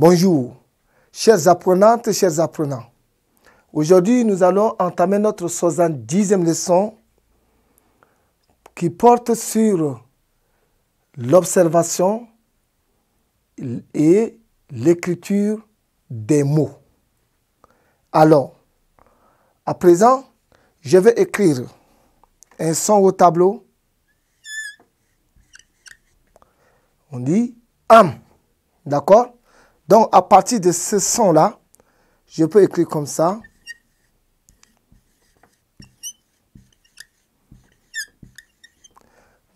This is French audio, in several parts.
Bonjour, chers apprenantes, chers apprenants. Aujourd'hui, nous allons entamer notre 70e leçon qui porte sur l'observation et l'écriture des mots. Alors, à présent, je vais écrire un son au tableau. On dit âme. D'accord donc, à partir de ce son-là, je peux écrire comme ça.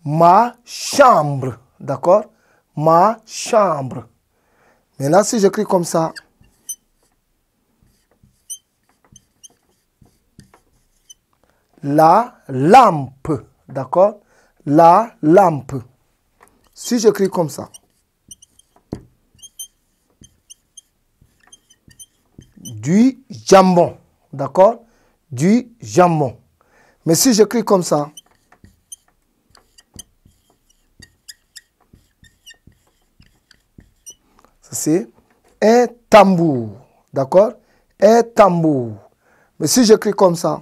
Ma chambre. D'accord Ma chambre. Mais là, si j'écris comme ça, la lampe. D'accord La lampe. Si j'écris comme ça. du jambon. D'accord Du jambon. Mais si j'écris comme ça, ça c'est un tambour. D'accord Un tambour. Mais si j'écris comme ça,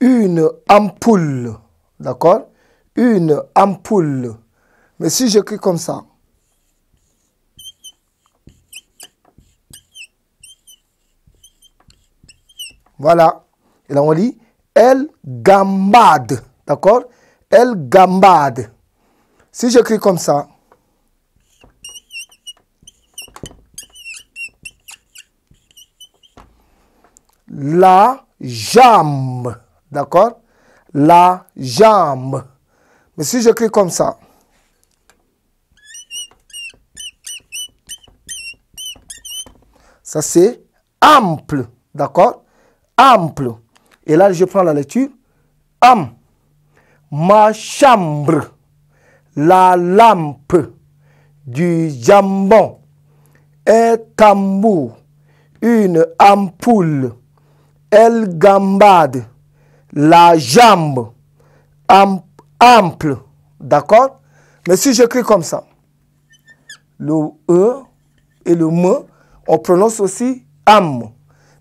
une ampoule. D'accord Une ampoule. Mais si j'écris comme ça, voilà. Et là, on lit El Gambad. D'accord El gambade ». Si j'écris comme ça, la jambe. D'accord La jambe. Mais si j'écris comme ça, Ça, c'est ample. D'accord Ample. Et là, je prends la lecture. Am. Ma chambre. La lampe. Du jambon. Un tambour. Une ampoule. Elle gambade. La jambe. ample. D'accord Mais si j'écris comme ça, le E et le M on prononce aussi âme.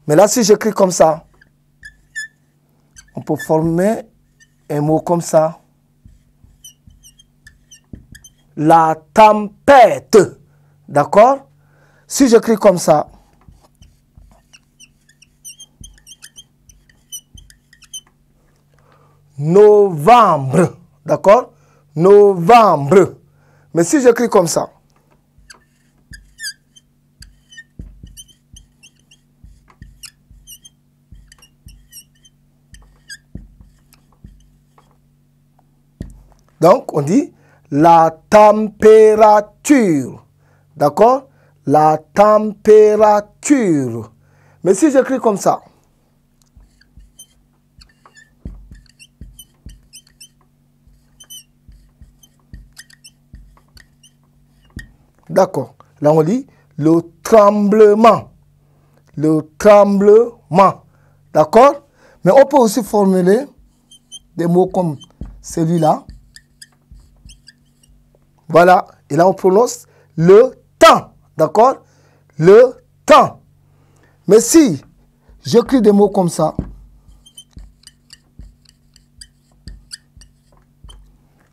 Mais là, si j'écris comme ça, on peut former un mot comme ça. La tempête. D'accord Si j'écris comme ça, novembre. D'accord Novembre. Mais si j'écris comme ça, Donc, on dit la température. D'accord La température. Mais si j'écris comme ça, D'accord. Là, on dit le tremblement. Le tremblement. D'accord Mais on peut aussi formuler des mots comme celui-là. Voilà. Et là, on prononce le temps. D'accord Le temps. Mais si j'écris des mots comme ça,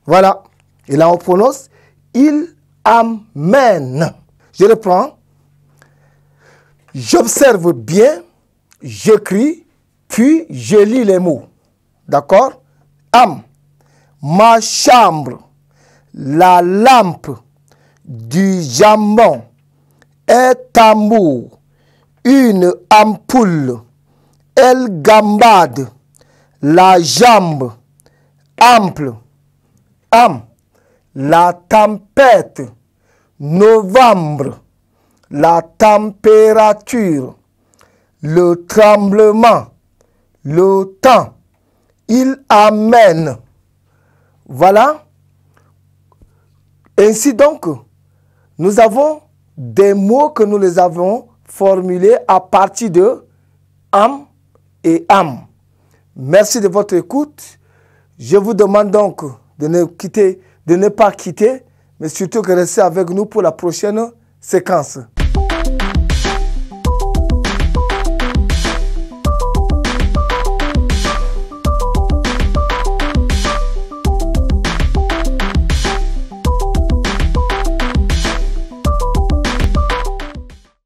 voilà. Et là, on prononce il amène. Je reprends. J'observe bien, j'écris, puis je lis les mots. D'accord Am. Ma chambre la lampe, du jambon, est tambour, une ampoule, elle gambade, la jambe, ample, am, la tempête, novembre, la température, le tremblement, le temps, il amène. Voilà ainsi donc, nous avons des mots que nous les avons formulés à partir de âme et âme. Merci de votre écoute. Je vous demande donc de ne, quitter, de ne pas quitter, mais surtout de rester avec nous pour la prochaine séquence.